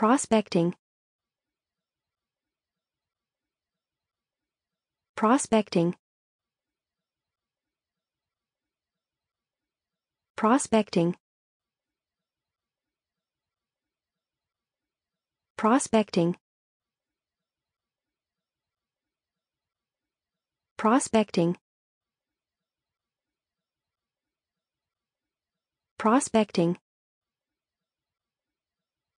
Prospecting Prospecting Prospecting Prospecting Prospecting Prospecting